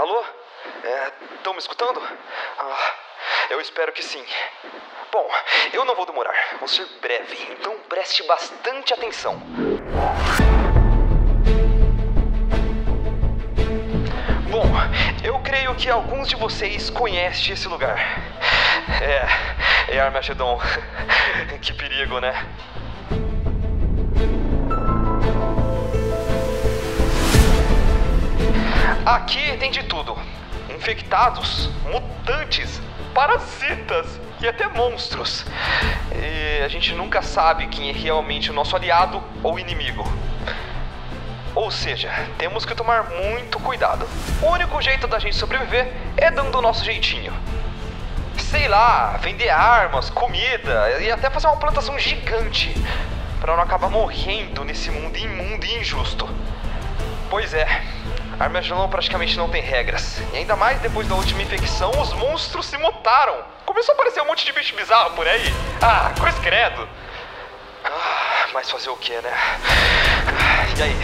Alô? Estão é, me escutando? Ah, eu espero que sim. Bom, eu não vou demorar. Vou ser breve, então preste bastante atenção. Bom, eu creio que alguns de vocês conhecem esse lugar. É, é Armageddon. que perigo, né? Aqui tem de tudo: infectados, mutantes, parasitas e até monstros. E a gente nunca sabe quem é realmente o nosso aliado ou inimigo. Ou seja, temos que tomar muito cuidado. O único jeito da gente sobreviver é dando o nosso jeitinho. Sei lá, vender armas, comida e até fazer uma plantação gigante para não acabar morrendo nesse mundo imundo e injusto. Pois é, Armageddon praticamente não tem regras. E ainda mais depois da última infecção, os monstros se mutaram. Começou a aparecer um monte de bicho bizarro por aí. Ah, cruz credo. Ah, mas fazer o que, né? Ah, e aí,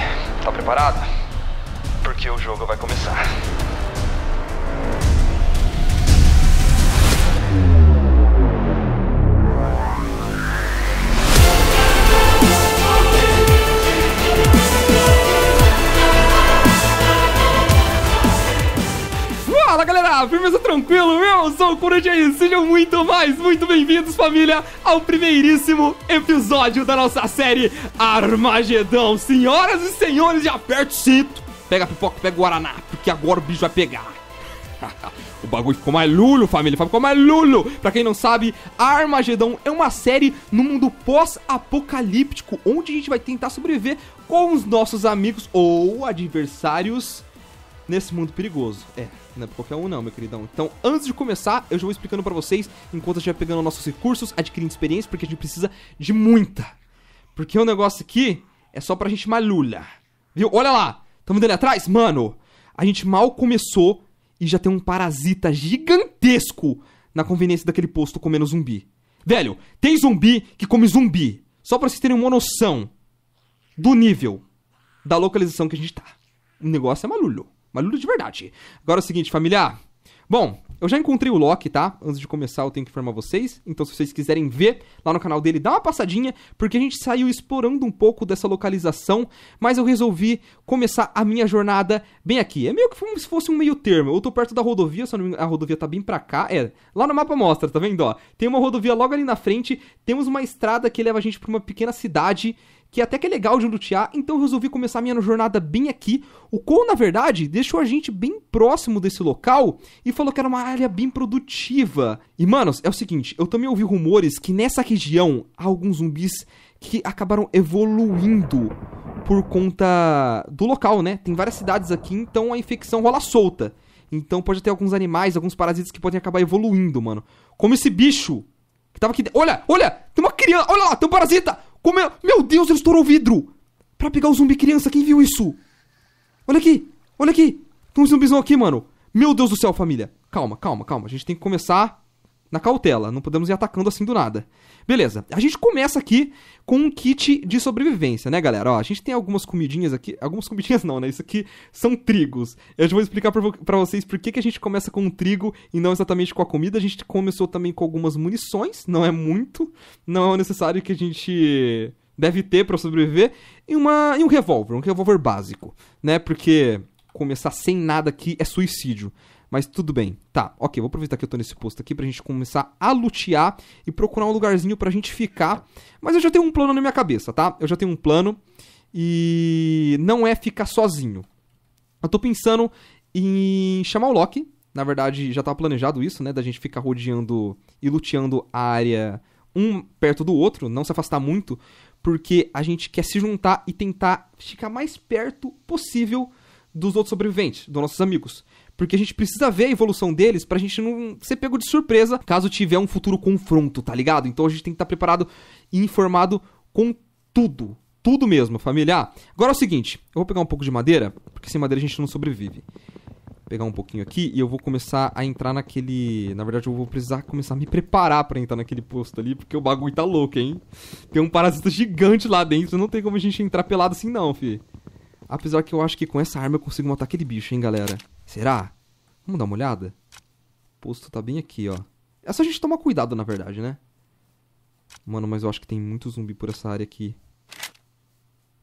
tá preparado? Porque o jogo vai começar. Opa, firmeza tranquilo, eu sou o Kurajay, sejam muito mais, muito bem-vindos, família, ao primeiríssimo episódio da nossa série Armagedão. Senhoras e senhores, já aperta o cinto, pega a pipoca, pega o Guaraná, porque agora o bicho vai pegar. O bagulho ficou mais lulo, família. Ficou mais lulo. Pra quem não sabe, Armagedão é uma série no mundo pós-apocalíptico, onde a gente vai tentar sobreviver com os nossos amigos ou adversários nesse mundo perigoso. É, não é pra qualquer um não, meu queridão. Então, antes de começar, eu já vou explicando para vocês, enquanto a gente vai pegando nossos recursos, adquirindo experiência, porque a gente precisa de muita. Porque o negócio aqui é só pra gente malula. Viu? Olha lá! Tamo dele atrás? Mano, a gente mal começou e já tem um parasita gigantesco na conveniência daquele posto comendo zumbi. Velho, tem zumbi que come zumbi. Só pra vocês terem uma noção do nível da localização que a gente tá. O negócio é malulho. Lula de verdade. Agora é o seguinte, familiar. Bom, eu já encontrei o Loki, tá? Antes de começar, eu tenho que informar vocês. Então, se vocês quiserem ver lá no canal dele, dá uma passadinha, porque a gente saiu explorando um pouco dessa localização, mas eu resolvi começar a minha jornada bem aqui. É meio que como se fosse um meio termo. Eu tô perto da rodovia, só a rodovia tá bem pra cá. É, lá no mapa mostra, tá vendo? Ó, tem uma rodovia logo ali na frente, temos uma estrada que leva a gente pra uma pequena cidade que até que é legal de lutear, então eu resolvi começar minha jornada bem aqui. O qual na verdade, deixou a gente bem próximo desse local e falou que era uma área bem produtiva. E, manos, é o seguinte, eu também ouvi rumores que nessa região há alguns zumbis que acabaram evoluindo por conta do local, né? Tem várias cidades aqui, então a infecção rola solta. Então pode ter alguns animais, alguns parasitas que podem acabar evoluindo, mano. Como esse bicho que tava aqui. Olha, olha! Tem uma criança! Olha lá, tem um parasita! Como é? Meu Deus, ele estourou o vidro! Pra pegar o zumbi criança, quem viu isso? Olha aqui, olha aqui. Tem um zumbizão aqui, mano. Meu Deus do céu, família. Calma, calma, calma. A gente tem que começar na cautela, não podemos ir atacando assim do nada. Beleza, a gente começa aqui com um kit de sobrevivência, né, galera? Ó, a gente tem algumas comidinhas aqui, algumas comidinhas não, né? Isso aqui são trigos. Eu já vou explicar para vocês por que, que a gente começa com um trigo e não exatamente com a comida. A gente começou também com algumas munições, não é muito, não é necessário que a gente deve ter para sobreviver, e, uma, e um revólver, um revólver básico, né? Porque começar sem nada aqui é suicídio. Mas tudo bem. Tá, ok, vou aproveitar que eu tô nesse posto aqui pra gente começar a lutear e procurar um lugarzinho pra gente ficar. Mas eu já tenho um plano na minha cabeça, tá? Eu já tenho um plano e não é ficar sozinho. Eu tô pensando em chamar o Loki. Na verdade, já tava planejado isso, né? Da gente ficar rodeando e luteando a área um perto do outro, não se afastar muito, porque a gente quer se juntar e tentar ficar mais perto possível dos outros sobreviventes, dos nossos amigos porque a gente precisa ver a evolução deles pra gente não ser pego de surpresa caso tiver um futuro confronto, tá ligado? Então a gente tem que estar tá preparado e informado com tudo. Tudo mesmo, família. Ah, agora é o seguinte, eu vou pegar um pouco de madeira, porque sem madeira a gente não sobrevive. Vou pegar um pouquinho aqui e eu vou começar a entrar naquele. Na verdade, eu vou precisar começar a me preparar para entrar naquele posto ali, porque o bagulho tá louco, hein? Tem um parasita gigante lá dentro, não tem como a gente entrar pelado assim, não, fi. Apesar que eu acho que com essa arma eu consigo matar aquele bicho, hein, galera. Será? Vamos dar uma olhada? O posto tá bem aqui, ó. É só a gente tomar cuidado, na verdade, né? Mano, mas eu acho que tem muito zumbi por essa área aqui.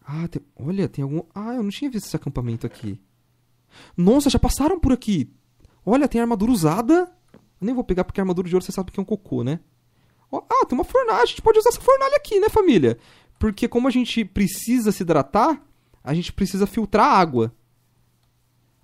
Ah, tem... olha, tem algum... Ah, eu não tinha visto esse acampamento aqui. Nossa, já passaram por aqui. Olha, tem armadura usada. Eu nem vou pegar porque armadura de ouro você sabe que é um cocô, né? Ah, tem uma fornalha. A gente pode usar essa fornalha aqui, né, família? Porque como a gente precisa se hidratar, a gente precisa filtrar água.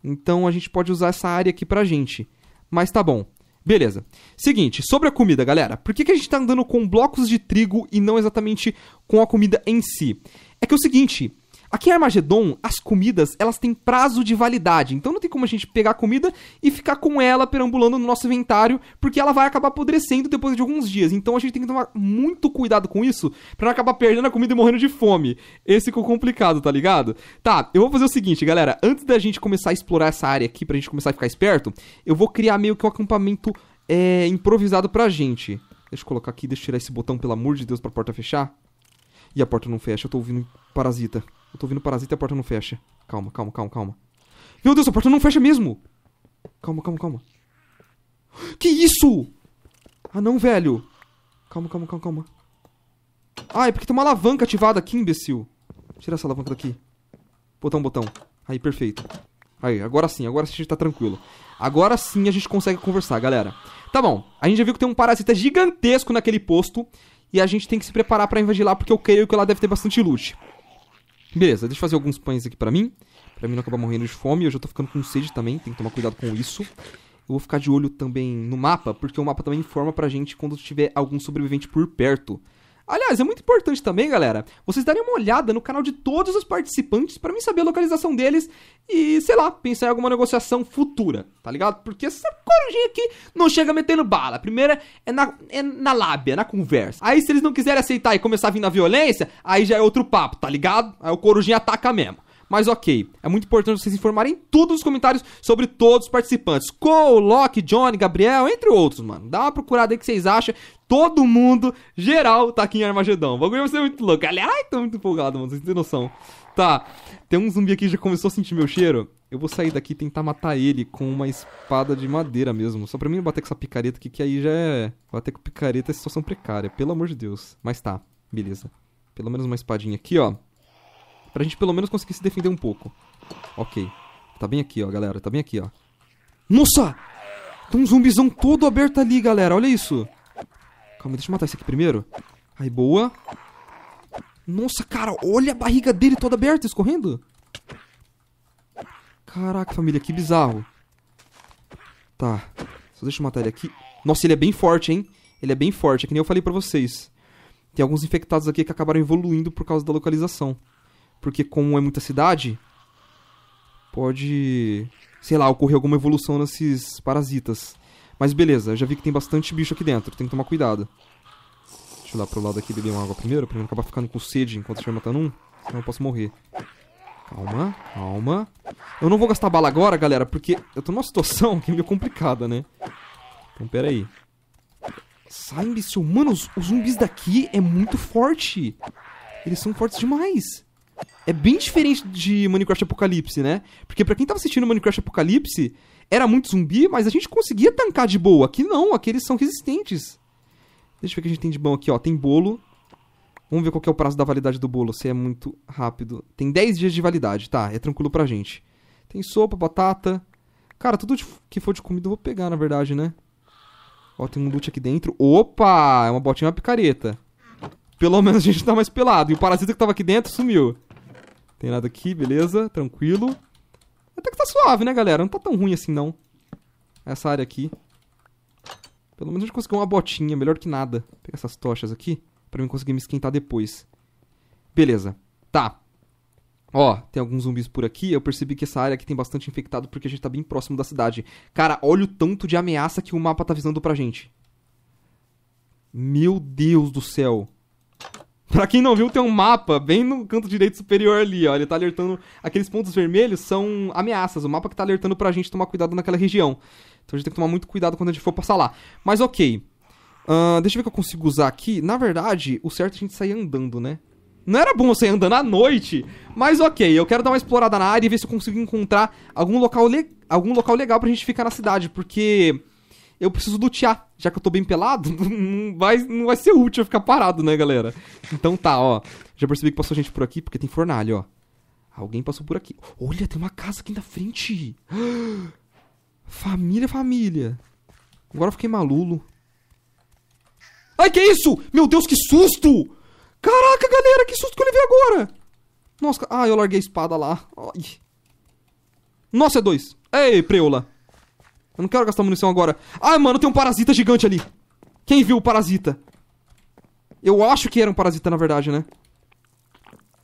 Então a gente pode usar essa área aqui pra gente. Mas tá bom. Beleza. Seguinte, sobre a comida, galera. Por que, que a gente tá andando com blocos de trigo e não exatamente com a comida em si? É que é o seguinte, Aqui em Armagedon, as comidas, elas têm prazo de validade. Então não tem como a gente pegar a comida e ficar com ela perambulando no nosso inventário, porque ela vai acabar apodrecendo depois de alguns dias. Então a gente tem que tomar muito cuidado com isso, para não acabar perdendo a comida e morrendo de fome. Esse ficou é complicado, tá ligado? Tá, eu vou fazer o seguinte, galera. Antes da gente começar a explorar essa área aqui, pra gente começar a ficar esperto, eu vou criar meio que um acampamento é, improvisado pra gente. Deixa eu colocar aqui, deixa eu tirar esse botão, pelo amor de Deus, pra porta fechar. E a porta não fecha, eu tô ouvindo um parasita. Eu tô ouvindo parasita e a porta não fecha. Calma, calma, calma, calma. Meu Deus, a porta não fecha mesmo! Calma, calma, calma. Que isso? Ah, não, velho. Calma, calma, calma, calma. Ah, é porque tem uma alavanca ativada aqui, imbecil. Tira essa alavanca daqui. Botão, botão. Aí, perfeito. Aí, agora sim, agora a gente tá tranquilo. Agora sim a gente consegue conversar, galera. Tá bom, a gente já viu que tem um parasita gigantesco naquele posto. E a gente tem que se preparar para invadir lá, porque eu creio que lá deve ter bastante loot. Beleza, deixa eu fazer alguns pães aqui pra mim. Pra mim não acabar morrendo de fome. Eu já tô ficando com sede também, tem que tomar cuidado com isso. Eu vou ficar de olho também no mapa, porque o mapa também informa pra gente quando tiver algum sobrevivente por perto. Aliás, é muito importante também, galera, vocês darem uma olhada no canal de todos os participantes para mim saber a localização deles e, sei lá, pensar em alguma negociação futura, tá ligado? Porque essa corujinha aqui não chega metendo bala. A primeira é na, é na lábia, na conversa. Aí, se eles não quiserem aceitar e começar a vir na violência, aí já é outro papo, tá ligado? Aí o corujinha ataca mesmo. Mas ok, é muito importante vocês informarem tudo nos comentários sobre todos os participantes. Cole, Loki, Johnny, Gabriel, entre outros, mano. Dá uma procurada aí que vocês acham. Todo mundo, geral, tá aqui em Armagedão. O bagulho vai ser muito louco. Aliás, tô muito empolgado, mano. Vocês têm noção. Tá, tem um zumbi aqui que já começou a sentir meu cheiro. Eu vou sair daqui e tentar matar ele com uma espada de madeira mesmo. Só pra mim não bater com essa picareta aqui, que aí já é... Bater com picareta é situação precária, pelo amor de Deus. Mas tá, beleza. Pelo menos uma espadinha aqui, ó. Pra gente pelo menos conseguir se defender um pouco. Ok. Tá bem aqui, ó, galera. Tá bem aqui, ó. Nossa! Tem um zumbizão todo aberto ali, galera. Olha isso. Calma, deixa eu matar esse aqui primeiro. Aí, boa. Nossa, cara, olha a barriga dele toda aberta, escorrendo. Caraca, família, que bizarro. Tá. Só deixa eu matar ele aqui. Nossa, ele é bem forte, hein? Ele é bem forte, é que nem eu falei pra vocês. Tem alguns infectados aqui que acabaram evoluindo por causa da localização. Porque como é muita cidade, pode, sei lá, ocorrer alguma evolução nesses parasitas. Mas beleza, eu já vi que tem bastante bicho aqui dentro, tem que tomar cuidado. Deixa eu ir lá pro lado aqui beber uma água primeiro, pra não acabar ficando com sede enquanto estiver matando um, senão eu posso morrer. Calma, calma. Eu não vou gastar bala agora, galera, porque eu tô numa situação que é meio complicada, né? Então, pera aí. Sai, imbecil. Mano, os, os zumbis daqui é muito forte. Eles são fortes demais é bem diferente de Minecraft Apocalipse, né? Porque para quem tava assistindo Minecraft Apocalipse, era muito zumbi, mas a gente conseguia tancar de boa. Aqui não, aqui eles são resistentes. Deixa eu ver o que a gente tem de bom aqui, ó. Tem bolo. Vamos ver qual é o prazo da validade do bolo, se é muito rápido. Tem 10 dias de validade, tá? É tranquilo pra gente. Tem sopa, batata. Cara, tudo que for de comida eu vou pegar, na verdade, né? Ó, tem um loot aqui dentro. Opa! É uma botinha e uma picareta. Pelo menos a gente tá mais pelado. E o parasita que tava aqui dentro sumiu. Tem nada aqui, beleza, tranquilo. Até que tá suave, né, galera? Não tá tão ruim assim, não. Essa área aqui. Pelo menos a gente conseguiu uma botinha, melhor que nada. Vou pegar essas tochas aqui, pra mim conseguir me esquentar depois. Beleza. Tá. Ó, tem alguns zumbis por aqui. Eu percebi que essa área aqui tem bastante infectado porque a gente tá bem próximo da cidade. Cara, olha o tanto de ameaça que o mapa tá avisando pra gente. Meu Deus do céu. Pra quem não viu, tem um mapa bem no canto direito superior ali, ó. Ele tá alertando. Aqueles pontos vermelhos são ameaças. O mapa que tá alertando pra gente tomar cuidado naquela região. Então a gente tem que tomar muito cuidado quando a gente for passar lá. Mas ok. Uh, deixa eu ver o que eu consigo usar aqui. Na verdade, o certo é a gente sair andando, né? Não era bom eu sair andando à noite. Mas ok, eu quero dar uma explorada na área e ver se eu consigo encontrar algum local, le... algum local legal pra gente ficar na cidade. Porque eu preciso lutear. Já que eu tô bem pelado, não vai, não vai ser útil eu ficar parado, né, galera? Então tá, ó. Já percebi que passou gente por aqui, porque tem fornalha, ó. Alguém passou por aqui. Olha, tem uma casa aqui na frente. Família, família. Agora eu fiquei malulo. Ai, que isso? Meu Deus, que susto! Caraca, galera, que susto que eu levei agora! Nossa, ah, eu larguei a espada lá. Ai. Nossa, é dois. Ei, preula. Eu não quero gastar munição agora. Ah, mano, tem um parasita gigante ali. Quem viu o parasita? Eu acho que era um parasita, na verdade, né?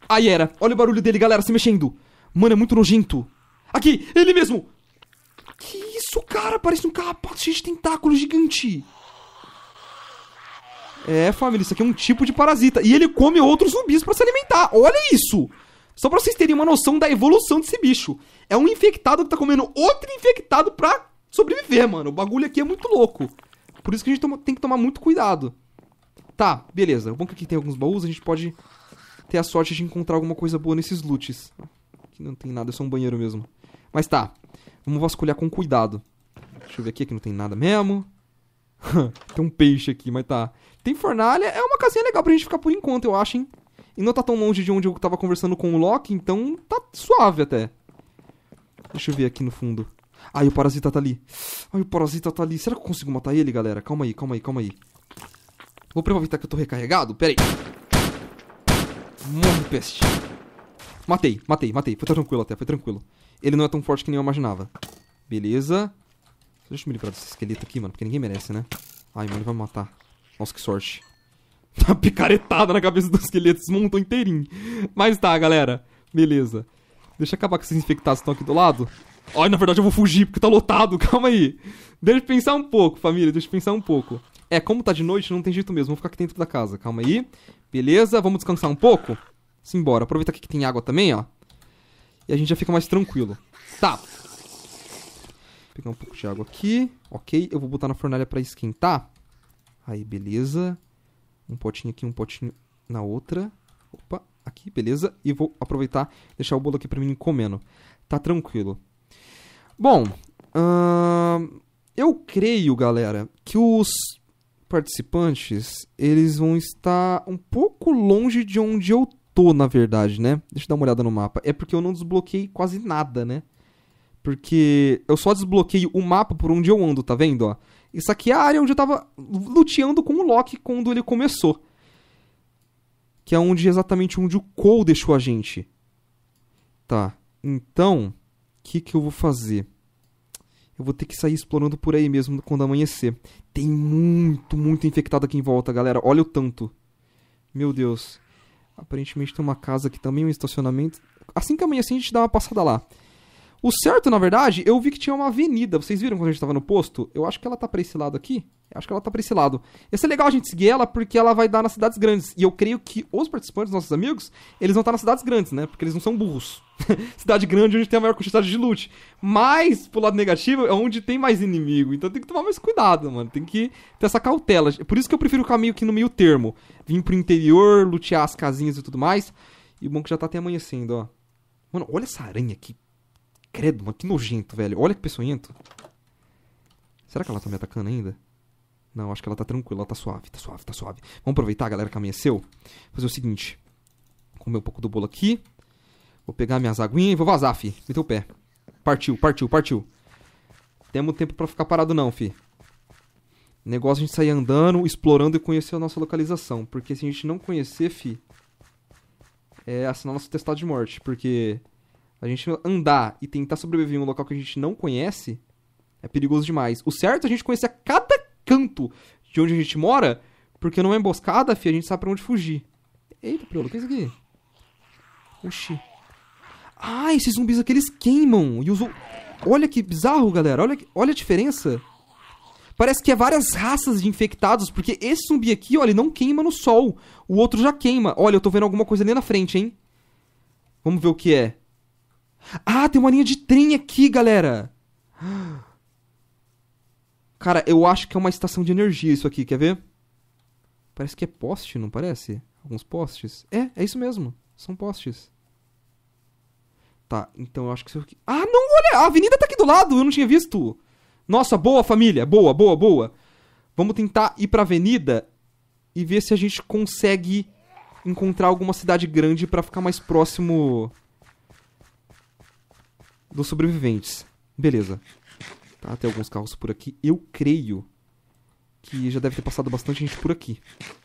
Aí era. Olha o barulho dele, galera, se mexendo. Mano, é muito nojento. Aqui, ele mesmo. Que isso, cara? Parece um carrapato cheio de tentáculo gigante. É, família, isso aqui é um tipo de parasita. E ele come outros zumbis para se alimentar. Olha isso! Só pra vocês terem uma noção da evolução desse bicho. É um infectado que tá comendo outro infectado pra sobreviver, mano. O bagulho aqui é muito louco. Por isso que a gente toma, tem que tomar muito cuidado. Tá, beleza. O bom que aqui tem alguns baús, a gente pode ter a sorte de encontrar alguma coisa boa nesses lutes Aqui não tem nada, é só um banheiro mesmo. Mas tá, vamos vasculhar com cuidado. Deixa eu ver aqui, que não tem nada mesmo. tem um peixe aqui, mas tá. Tem fornalha, é uma casinha legal pra gente ficar por enquanto, eu acho, hein? E não tá tão longe de onde eu tava conversando com o Loki, então tá suave até. Deixa eu ver aqui no fundo. Ai, o parasita tá ali. Ai, o parasita tá ali. Será que eu consigo matar ele, galera? Calma aí, calma aí, calma aí. Vou aproveitar que eu tô recarregado. Pera aí. Morre, peste. Matei, matei, matei. Foi tranquilo até, foi tranquilo. Ele não é tão forte que nem eu imaginava. Beleza. Deixa eu me livrar desse esqueleto aqui, mano, porque ninguém merece, né? Ai, mano, ele vai me matar. Nossa, que sorte. Tá picaretada na cabeça do esqueleto, montou tá inteirinho. Mas tá, galera. Beleza. Deixa eu acabar com esses infectados que estão aqui do lado. Olha, na verdade eu vou fugir porque tá lotado, calma aí. Deixa eu pensar um pouco, família, deixa eu pensar um pouco. É, como tá de noite, não tem jeito mesmo, vou ficar aqui dentro da casa, calma aí. Beleza, vamos descansar um pouco? Simbora, aproveita aqui que tem água também, ó. E a gente já fica mais tranquilo. Tá. Vou pegar um pouco de água aqui. Ok, eu vou botar na fornalha pra esquentar. Aí, beleza. Um potinho aqui, um potinho na outra. Opa, aqui, beleza. E vou aproveitar deixar o bolo aqui pra mim comendo. Tá tranquilo. Bom, uh, eu creio, galera, que os participantes eles vão estar um pouco longe de onde eu tô, na verdade, né? Deixa eu dar uma olhada no mapa. É porque eu não desbloqueei quase nada, né? Porque eu só desbloqueei o mapa por onde eu ando, tá vendo? Ó? Isso aqui é a área onde eu tava luteando com o Loki quando ele começou. Que é onde exatamente onde o Cole deixou a gente. Tá. Então, que, que eu vou fazer? Eu vou ter que sair explorando por aí mesmo quando amanhecer. Tem muito, muito infectado aqui em volta, galera. Olha o tanto. Meu Deus. Aparentemente tem uma casa aqui também, um estacionamento. Assim que amanhecer a gente dá uma passada lá. O certo, na verdade, eu vi que tinha uma avenida. Vocês viram quando a gente tava no posto? Eu acho que ela tá pra esse lado aqui. Eu acho que ela tá pra esse lado. Ia ser legal a gente seguir ela porque ela vai dar nas cidades grandes. E eu creio que os participantes, nossos amigos, eles vão estar tá nas cidades grandes, né? Porque eles não são burros. Cidade grande é onde tem a maior quantidade de loot. Mas, pro lado negativo, é onde tem mais inimigo. Então tem que tomar mais cuidado, mano. Tem que ter essa cautela. Por isso que eu prefiro o caminho aqui no meio termo. Vim pro interior, lutear as casinhas e tudo mais. E o bom é que já tá até amanhecendo, ó. Mano, olha essa aranha aqui. Credo, mano, que nojento, velho. Olha que peçonhento. Será que ela tá me atacando ainda? Não, acho que ela tá tranquila, ela tá suave, tá suave, tá suave. Vamos aproveitar, galera, que amanheceu. É fazer o seguinte. Comer um pouco do bolo aqui. Vou pegar minhas aguinhas e vou vazar, fi. Meteu o pé. Partiu, partiu, partiu. Temos tempo para ficar parado não, fi. Negócio é a gente sair andando, explorando e conhecer a nossa localização. Porque se a gente não conhecer, fi... É assinar nosso testado de morte. Porque... A gente andar e tentar sobreviver em um local que a gente não conhece é perigoso demais. O certo é a gente conhecer cada canto de onde a gente mora, porque numa é emboscada, fi, a gente sabe pra onde fugir. Eita, Priolo, o que é isso aqui? Oxi. Ah, esses zumbis aqui, eles queimam. E os... Olha que bizarro, galera. Olha, olha a diferença. Parece que é várias raças de infectados, porque esse zumbi aqui, olha, ele não queima no sol. O outro já queima. Olha, eu tô vendo alguma coisa ali na frente, hein? Vamos ver o que é. Ah, tem uma linha de trem aqui, galera! Cara, eu acho que é uma estação de energia isso aqui, quer ver? Parece que é poste, não parece? Alguns postes. É, é isso mesmo. São postes. Tá, então eu acho que isso aqui... Ah, não, olha! A avenida tá aqui do lado, eu não tinha visto! Nossa, boa, família! Boa, boa, boa! Vamos tentar ir pra avenida e ver se a gente consegue encontrar alguma cidade grande para ficar mais próximo dos sobreviventes. Beleza. Tá, tem alguns carros por aqui. Eu creio que já deve ter passado bastante gente por aqui.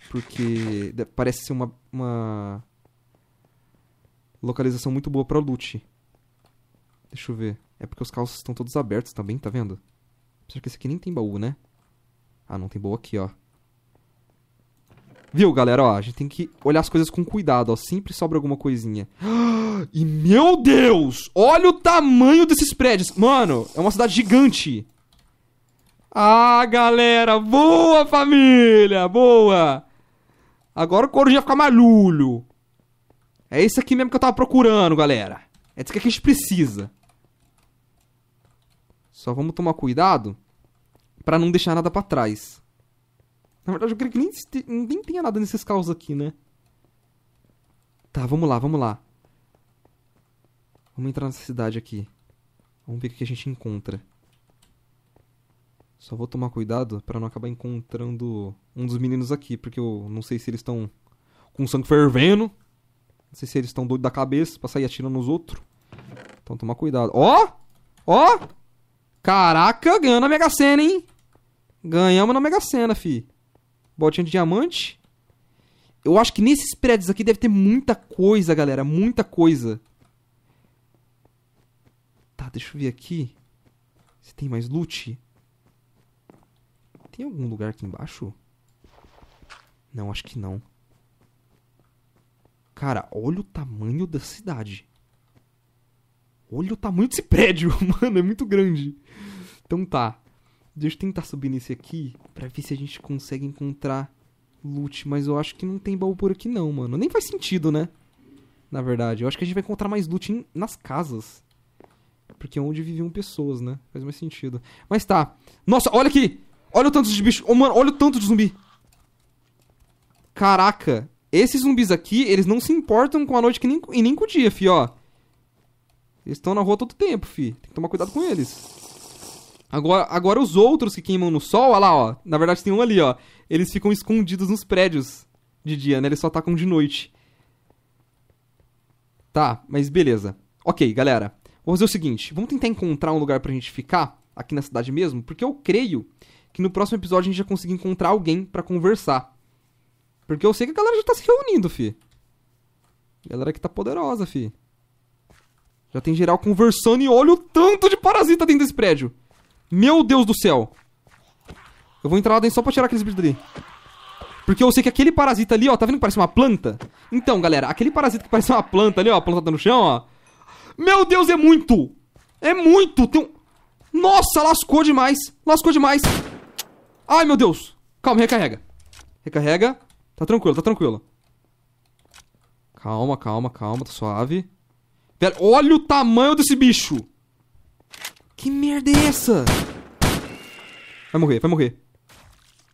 Porque parece ser uma, uma localização muito boa pra loot. Deixa eu ver. É porque os carros estão todos abertos também, tá, tá vendo? Apesar que esse aqui nem tem baú, né? Ah, não tem baú aqui, ó. Viu, galera? Ó, a gente tem que olhar as coisas com cuidado, ó. Sempre sobra alguma coisinha. Ah! E meu Deus! Olha o tamanho desses prédios. Mano, é uma cidade gigante. Ah, galera! Boa, família! Boa! Agora o couro já fica malulho. É isso aqui mesmo que eu tava procurando, galera. É disso que a gente precisa. Só vamos tomar cuidado para não deixar nada para trás. Na verdade, eu queria que nem, nem tenha nada nesses carros aqui, né? Tá, vamos lá, vamos lá. Vamos entrar nessa cidade aqui. Vamos ver o que a gente encontra. Só vou tomar cuidado para não acabar encontrando um dos meninos aqui, porque eu não sei se eles estão com sangue fervendo. Não sei se eles estão doidos da cabeça pra sair atirando nos outros. Então tomar cuidado. Ó! Oh! Ó! Oh! Caraca, ganhamos na Mega Sena, hein? Ganhamos na Mega Sena, fi. Botinha de diamante. Eu acho que nesses prédios aqui deve ter muita coisa, galera. Muita coisa. Tá, deixa eu ver aqui. Se tem mais loot. Tem algum lugar aqui embaixo? Não, acho que não. Cara, olha o tamanho da cidade. Olha o tamanho desse prédio, mano, é muito grande. Então tá. Deixa eu tentar subir nesse aqui pra ver se a gente consegue encontrar loot, mas eu acho que não tem baú por aqui não, mano. Nem faz sentido, né? Na verdade, eu acho que a gente vai encontrar mais loot em... nas casas. Porque onde viviam pessoas, né? Faz mais sentido. Mas tá. Nossa, olha aqui! Olha o tanto de bicho. Oh, mano, olha o tanto de zumbi. Caraca. Esses zumbis aqui, eles não se importam com a noite que nem, e nem com o dia, fi, ó. Eles estão na rua todo tempo, fi. Tem que tomar cuidado com eles. Agora, agora os outros que queimam no sol, olha lá, ó. Na verdade tem um ali, ó. Eles ficam escondidos nos prédios de dia, né? Eles só atacam de noite. Tá, mas beleza. Ok, galera. Vou fazer o seguinte: vamos tentar encontrar um lugar pra gente ficar aqui na cidade mesmo, porque eu creio que no próximo episódio a gente já conseguir encontrar alguém para conversar. Porque eu sei que a galera já tá se reunindo, fi. Galera que tá poderosa, fi. Já tem geral conversando e olha o tanto de parasita dentro desse prédio. Meu Deus do céu. Eu vou entrar lá dentro só pra tirar aqueles bichos ali, Porque eu sei que aquele parasita ali, ó, tá vendo que parece uma planta? Então, galera, aquele parasita que parece uma planta ali, ó, plantada tá no chão, ó. Meu Deus, é muito! É muito! Tem um... Nossa, lascou demais! Lascou demais! Ai, meu Deus! Calma, recarrega. Recarrega. Tá tranquilo, tá tranquilo. Calma, calma, calma, tá suave. Pera, olha o tamanho desse bicho! Que merda é essa? Vai morrer, vai morrer.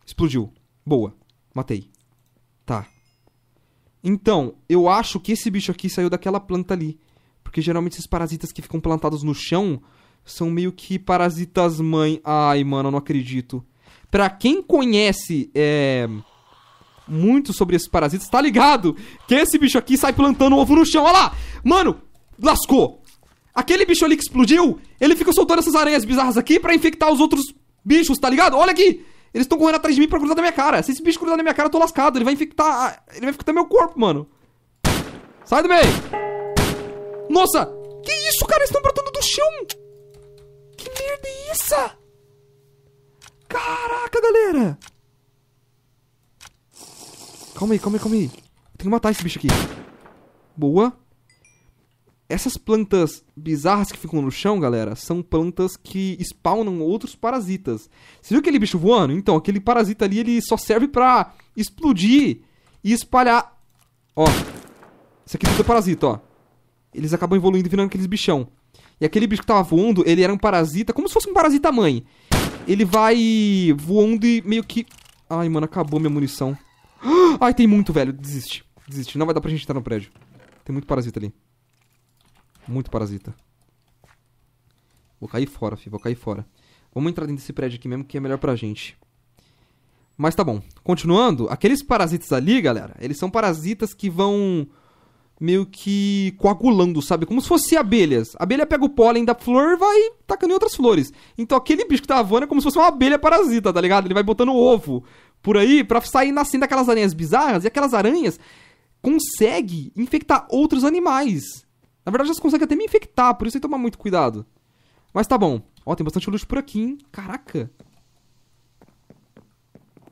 Explodiu. Boa. Matei. Tá. Então, eu acho que esse bicho aqui saiu daquela planta ali. Porque geralmente esses parasitas que ficam plantados no chão são meio que parasitas mãe. Ai, mano, eu não acredito. Pra quem conhece é, muito sobre esses parasitas, tá ligado? Que esse bicho aqui sai plantando ovo no chão. Olha lá! Mano, lascou! Aquele bicho ali que explodiu, ele fica soltando essas aranhas bizarras aqui para infectar os outros bichos, tá ligado? Olha aqui! Eles estão correndo atrás de mim pra cruzar na minha cara. Se esse bicho cruzar na minha cara, eu tô lascado. Ele vai infectar. Ele vai infectar meu corpo, mano. Sai do meio! Nossa! Que isso, cara? Eles estão brotando do chão! Que merda é essa? Caraca, galera! Calma aí, calma aí, calma aí. Eu tenho que matar esse bicho aqui. Boa. Essas plantas bizarras que ficam no chão, galera, são plantas que spawnam outros parasitas. Você viu aquele bicho voando? Então, aquele parasita ali, ele só serve pra explodir e espalhar. Ó. Isso aqui tudo é parasita, ó eles acabam evoluindo e virando aqueles bichão. E aquele bicho que tava voando, ele era um parasita, como se fosse um parasita mãe. Ele vai voando e meio que... Ai, mano, acabou minha munição. Ai, tem muito, velho. Desiste. Desiste. Não vai dar pra gente entrar no prédio. Tem muito parasita ali. Muito parasita. Vou cair fora, filho. Vou cair fora. Vamos entrar dentro desse prédio aqui mesmo, que é melhor pra gente. Mas tá bom. Continuando, aqueles parasitas ali, galera, eles são parasitas que vão meio que coagulando, sabe? Como se fosse abelhas. A abelha pega o pólen da flor e vai tacando em outras flores. Então aquele bicho que tá voando é como se fosse uma abelha parasita, tá ligado? Ele vai botando ovo por aí pra sair nascendo aquelas aranhas bizarras e aquelas aranhas conseguem infectar outros animais. Na verdade, elas conseguem até me infectar, por isso tem que tomar muito cuidado. Mas tá bom. Ó, tem bastante luz por aqui, hein? Caraca.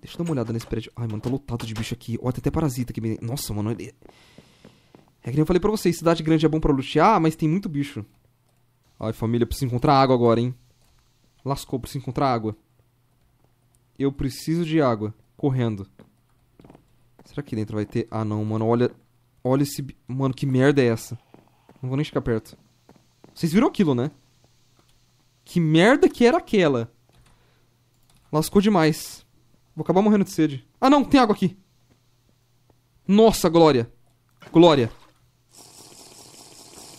Deixa eu dar uma olhada nesse prédio. Ai, mano, tá lotado de bicho aqui. Ó, tem até parasita aqui. Nossa, mano, ele... É que eu falei pra vocês, cidade grande é bom pra lutear, mas tem muito bicho. Ai, família, preciso encontrar água agora, hein? Lascou, preciso encontrar água. Eu preciso de água. Correndo. Será que dentro vai ter... Ah, não, mano. Olha... Olha esse... Mano, que merda é essa? Não vou nem chegar perto. Vocês viram aquilo, né? Que merda que era aquela? Lascou demais. Vou acabar morrendo de sede. Ah, não. Tem água aqui. Nossa, Glória. Glória.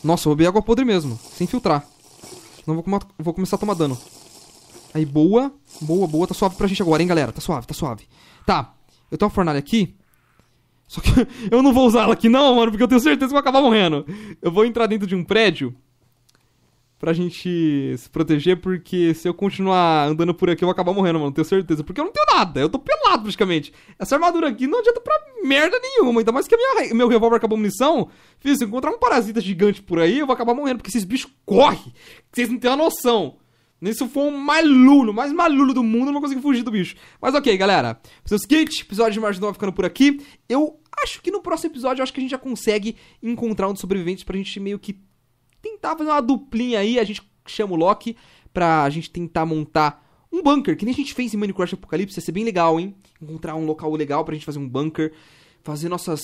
Nossa, eu beber água podre mesmo, sem filtrar. Não vou, vou, começar a tomar dano. Aí, boa. Boa, boa. Tá suave pra gente agora, hein, galera. Tá suave, tá suave. Tá. Eu tenho uma fornalha aqui. Só que eu não vou usar ela aqui não, mano, porque eu tenho certeza que eu vou acabar morrendo. Eu vou entrar dentro de um prédio pra gente se proteger, porque se eu continuar andando por aqui, eu vou acabar morrendo, mano. Tenho certeza. Porque eu não tenho nada. Eu tô pelado, praticamente. Essa armadura aqui não adianta pra merda nenhuma. Ainda mais que minha, meu revólver acabou munição. Fiz, se eu encontrar um parasita gigante por aí, eu vou acabar morrendo. Porque esses bichos correm. Vocês não têm a noção. Nem se eu for um malulo, mais malulo do mundo, eu não vou conseguir fugir do bicho. Mas ok, galera. Fazer o seguinte, episódio de Marginal ficando por aqui. Eu acho que no próximo episódio, acho que a gente já consegue encontrar um dos sobreviventes pra gente meio que tentar fazer uma duplinha aí, a gente chama o Loki pra gente tentar montar um bunker, que nem a gente fez em Minecraft Apocalipse, ia ser bem legal, hein? Encontrar um local legal pra gente fazer um bunker, fazer nossas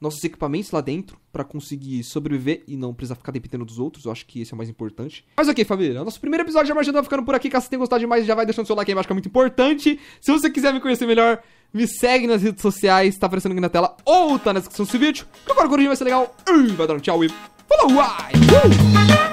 nossos equipamentos lá dentro para conseguir sobreviver e não precisar ficar dependendo dos outros. Eu acho que esse é o mais importante. Mas ok, família. Nosso primeiro episódio de Armageddon vai tá ficando por aqui. Caso você tenha gostado demais, já vai deixando seu like aí embaixo, que é muito importante. Se você quiser me conhecer melhor, me segue nas redes sociais, tá aparecendo aqui na tela ou tá na descrição desse vídeo. Que agora o vídeo vai ser legal. Vai dar um tchau e Follow Woo.